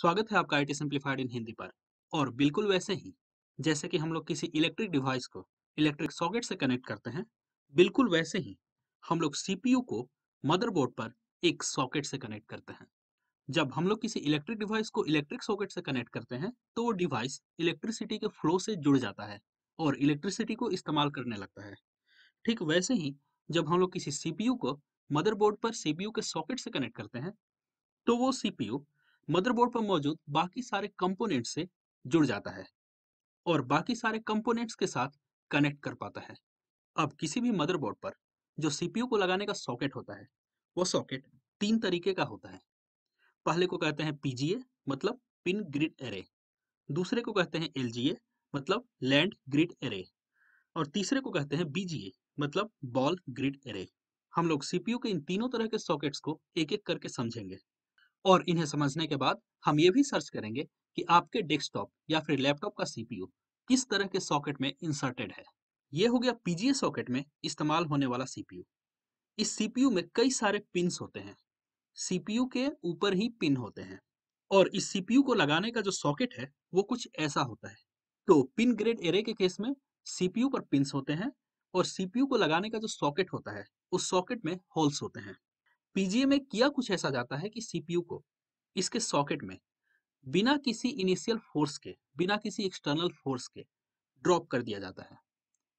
स्वागत है आपका I T simplified in Hindi पर और बिल्कुल वैसे ही जैसे कि हम लोग किसी इलेक्ट्रिक डिवाइस को इलेक्ट्रिक सॉकेट से कनेक्ट करते हैं बिल्कुल वैसे ही हम लोग सीपीयू को मदरबोर्ड पर एक सॉकेट से कनेक्ट करते हैं जब हम लोग किसी इलेक्ट्रिक डिवाइस को इलेक्ट्रिक सॉकेट से कनेक्ट करते हैं तो वो डिवाइस इलेक्ट्रिसिटी के फ्लो से जुड़ जाता है और इलेक्ट्रिसिटी को इस्तेमाल करने लगता है ठीक वैसे ही जब हम लोग किसी सीपीयू को मदरबोर्ड पर सीपीयू के सॉकेट से कनेक्ट करते हैं तो वो सीपीयू मदरबोर्ड पर मौजूद बाकी सारे कंपोनेंट से जुड़ जाता है और बाकी सारे कंपोनेंट्स के साथ कनेक्ट कर पाता है अब किसी भी मदरबोर्ड पर जो सीपीयू को लगाने का सॉकेट होता है वो सॉकेट तीन तरीके का होता है पहले को कहते हैं पीजीए मतलब पिन ग्रिड एरे दूसरे को कहते हैं एलजीए मतलब लैंड ग्रिड एरे और तीसरे को कहते हैं बीजीए मतलब बॉल ग्रिड एरे हम लोग सीपीयू के इन तीनों तरह के सॉकेट्स को एक एक करके समझेंगे और इन्हें समझने के बाद हम ये भी सर्च करेंगे कि आपके डेस्कटॉप या फिर लैपटॉप का सीपीयू किस तरह के सॉकेट में इंसर्टेड है ये हो गया पीजीए सॉकेट में इस्तेमाल होने वाला सीपीयू इस सीपीयू में कई सारे पिन होते हैं सीपीयू के ऊपर ही पिन होते हैं और इस सीपीयू को लगाने का जो सॉकेट है वो कुछ ऐसा होता है तो पिन ग्रेड एरे के केस में सीपीयू पर पिन होते हैं और सीपीयू को लगाने का जो सॉकेट होता है उस सॉकेट में होल्स होते हैं पीजीए में किया कुछ ऐसा जाता है कि सीपीयू को इसके सॉकेट में बिना किसी इनिशियल फोर्स के बिना किसी एक्सटर्नल फोर्स के ड्रॉप कर दिया जाता है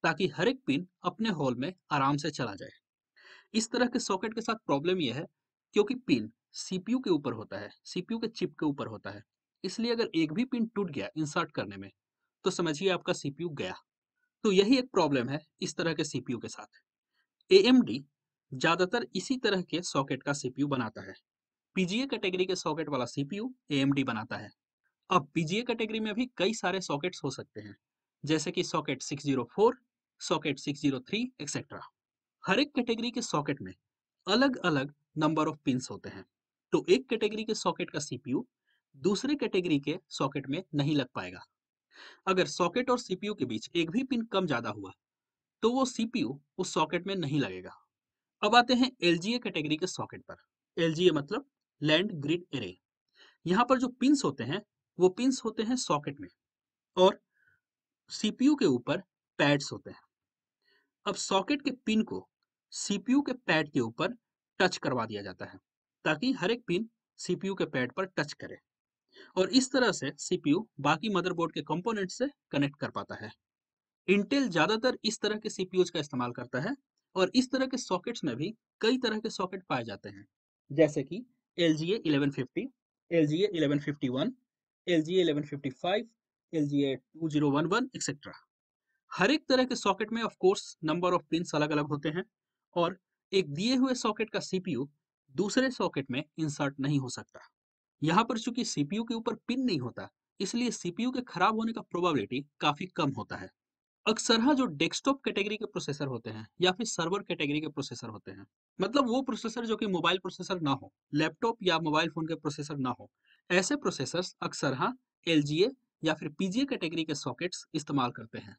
ताकि हर एक पिन अपने हॉल में आराम से चला जाए इस तरह के सॉकेट के साथ प्रॉब्लम यह है क्योंकि पिन सीपीयू के ऊपर होता है सीपीयू के चिप के ऊपर होता है इसलिए अगर एक भी पिन टूट गया इंसर्ट करने में तो समझिए आपका सीपीयू गया तो यही एक प्रॉब्लम है इस तरह के सीपीयू के साथ एएमडी ज्यादातर इसी तरह के सॉकेट का सीपीयू बनाता है पीजीए कैटेगरी के सॉकेट वाला सीपीयू एएमडी बनाता है अब पीजीए कैटेगरी में भी कई सारे सॉकेट्स हो सकते हैं जैसे कि सॉकेट 604, सॉकेट 603 जीरो हर एक कैटेगरी के सॉकेट में अलग अलग नंबर ऑफ पिन होते हैं तो एक कैटेगरी के सॉकेट का सीपीयू दूसरे कैटेगरी के सॉकेट में नहीं लग पाएगा अगर सॉकेट और सीपीयू के बीच एक भी पिन कम ज्यादा हुआ तो वो सीपीयू उस सॉकेट में नहीं लगेगा अब आते हैं ए कैटेगरी के सॉकेट पर ए मतलब लैंड ग्रिड एरे यहाँ पर जो पिंस होते हैं वो पिंस होते हैं सॉकेट में और सीपीयू के ऊपर पैड्स होते हैं अब सॉकेट के पिन को सीपीयू के पैड के ऊपर टच करवा दिया जाता है ताकि हर एक पिन सीपीयू के पैड पर टच करे और इस तरह से सीपीयू बाकी मदरबोर्ड के कंपोनेंट से कनेक्ट कर पाता है इंटेल ज्यादातर इस तरह के सीपीयू का इस्तेमाल करता है और इस तरह के सॉकेट्स में भी कई तरह के सॉकेट पाए जाते हैं जैसे कि L G eleven fifty L G eleven fifty one L G eleven fifty five L G A two zero one one etcetera हर एक तरह के सॉकेट में ऑफकोर्स नंबर ऑफ पिन अलग अलग होते हैं और एक दिए हुए सॉकेट का सीपीयू दूसरे सॉकेट में इंसर्ट नहीं हो सकता यहाँ पर चूंकि सीपीयू के ऊपर पिन नहीं होता इसलिए सीपीयू के खराब होने का प्रोबेबिलिटी काफी कम होता है अक्सर हाँ, जो डेस्कटॉप कैटेगरी के प्रोसेसर होते हैं या फिर सर्वर कैटेगरी के प्रोसेसर होते हैं मतलब वो प्रोसेसर जो कि मोबाइल प्रोसेसर ना हो लैपटॉप या मोबाइल फोन के प्रोसेसर ना हो ऐसे प्रोसेसर अक्सर हाँ, एल या फिर पीजीए कैटेगरी के सॉकेट्स इस्तेमाल करते हैं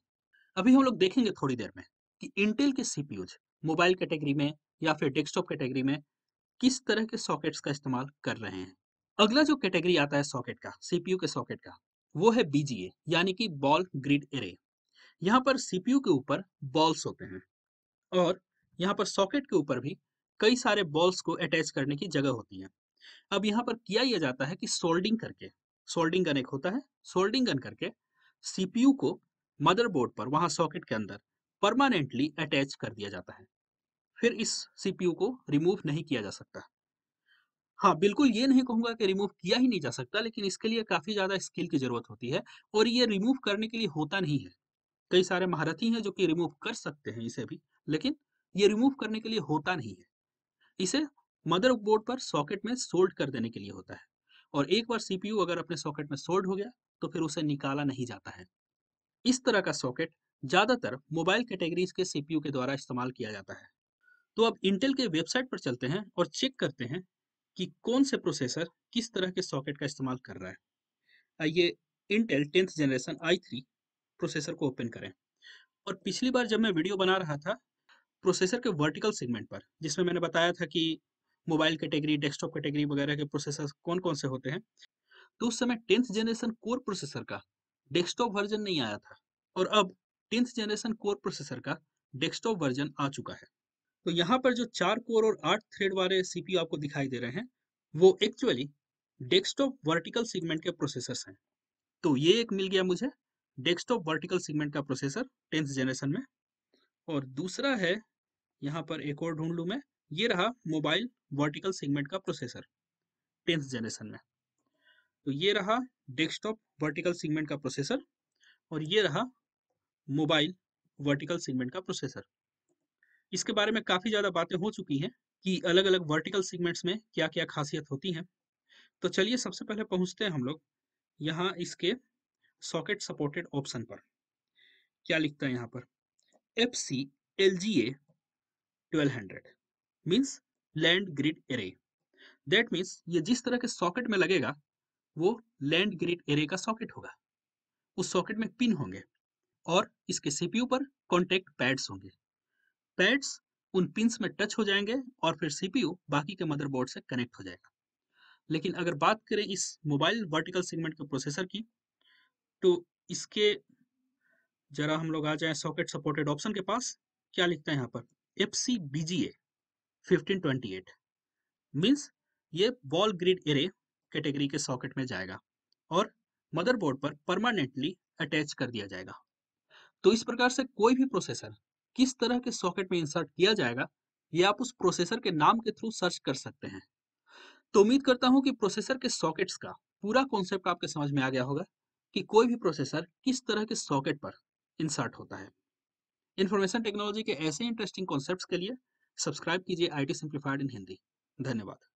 अभी हम लोग देखेंगे थोड़ी देर में कि इंटेल के सीपीयूज मोबाइल कैटेगरी में या फिर डेस्कटॉप कैटेगरी में किस तरह के सॉकेट्स का इस्तेमाल कर रहे हैं अगला जो कैटेगरी आता है सॉकेट का सीपीयू के सॉकेट का वो है बीजीए यानी कि बॉल ग्रिड एरे यहाँ पर सीपीयू के ऊपर बॉल्स होते हैं और यहाँ पर सॉकेट के ऊपर भी कई सारे बॉल्स को अटैच करने की जगह होती है अब यहाँ पर किया यह जाता है कि सोल्डिंग करके सोल्डिंग गन एक होता है सोल्डिंग गन करके सीपीयू को मदरबोर्ड पर वहां सॉकेट के अंदर परमानेंटली अटैच कर दिया जाता है फिर इस सीपीयू को रिमूव नहीं किया जा सकता हाँ बिल्कुल ये नहीं कहूंगा कि रिमूव किया ही नहीं जा सकता लेकिन इसके लिए काफी ज्यादा स्किल की जरूरत होती है और ये रिमूव करने के लिए होता नहीं है कई सारे महारथी हैं जो कि रिमूव कर सकते हैं इसे भी लेकिन ये रिमूव करने के लिए होता नहीं है इसे मदर बोर्ड पर सॉकेट में सोल्ड कर देने के लिए होता है और एक बार सीपीयू अगर अपने सॉकेट में सोल्ड हो गया तो फिर उसे निकाला नहीं जाता है इस तरह का सॉकेट ज्यादातर मोबाइल कैटेगरीज के सीपीयू के द्वारा इस्तेमाल किया जाता है तो अब इंटेल के वेबसाइट पर चलते हैं और चेक करते हैं कि कौन से प्रोसेसर किस तरह के सॉकेट का इस्तेमाल कर रहा है आइए Intel tenth generation i three processor को ओपन करें और पिछली बार जब मैं वीडियो बना रहा था प्रोसेसर के वर्टिकल सेगमेंट पर जिसमें मैंने बताया था कि मोबाइल कैटेगरी डेस्कटॉप कैटेगरी वगैरह के प्रोसेसर कौन कौन से होते हैं तो उस समय टेंथ जनरेशन कोर प्रोसेसर का डेस्कटॉप वर्जन नहीं आया था और अब टेंथ जनरेशन कोर प्रोसेसर का डेस्कटॉप वर्जन आ चुका है तो यहाँ पर जो चार कोर और आठ थ्रेड वाले सीपीयू आपको दिखाई दे रहे हैं वो एक्चुअली डेस्कटॉप वर्टिकल सेगमेंट के प्रोसेसर हैं तो ये एक मिल गया मुझे डेस्कटॉप वर्टिकल सेगमेंट का प्रोसेसर टेंथ जनरेशन में और दूसरा है यहाँ पर एक और ढूंढ लू मैं ये रहा मोबाइल वर्टिकल सेगमेंट का प्रोसेसर टेंथ जनरेशन में तो ये रहा डेस्कटॉप वर्टिकल सेगमेंट का प्रोसेसर और ये रहा मोबाइल वर्टिकल सेगमेंट का प्रोसेसर इसके बारे में काफ़ी ज़्यादा बातें हो चुकी हैं कि अलग अलग वर्टिकल सेगमेंट्स में क्या क्या खासियत होती है तो चलिए सबसे पहले पहुँचते हैं हम लोग यहाँ इसके सॉकेट सपोर्टेड ऑप्शन पर क्या लिखता है यहां पर F C L G A twelve hundred means land grid array that means ये जिस तरह के सॉकेट में लगेगा वो लैंड ग्रिड एरे का सॉकेट होगा उस सॉकेट में पिन होंगे और इसके सीपीयू पर कॉन्टेक्ट पैड्स होंगे पैड्स उन पिंस में टच हो जाएंगे और फिर सीपीयू बाकी के मदरबोर्ड से कनेक्ट हो जाएगा लेकिन अगर बात करें इस मोबाइल वर्टिकल सेगमेंट के प्रोसेसर की तो इसके जरा हम लोग आ जाए सॉकेट सपोर्टेड ऑप्शन के पास क्या लिखता है यहाँ पर F C B G A fifteen twenty eight means ये वॉल ग्रिड एरे कैटेगरी के सॉकेट में जाएगा और मदरबोर्ड पर परमानेंटली अटैच कर दिया जाएगा तो इस प्रकार से कोई भी प्रोसेसर किस तरह के सॉकेट में इंसर्ट किया जाएगा ये आप उस प्रोसेसर के नाम के थ्रू सर्च कर सकते हैं तो उम्मीद करता हूँ कि प्रोसेसर के सॉकेट्स का पूरा कॉन्सेप्ट आपके समझ में आ गया होगा कि कोई भी प्रोसेसर किस तरह के सॉकेट पर इंसर्ट होता है इंफॉर्मेशन टेक्नोलॉजी के ऐसे इंटरेस्टिंग कॉन्सेप्ट के लिए सब्सक्राइब कीजिए I T simplified in Hindi धन्यवाद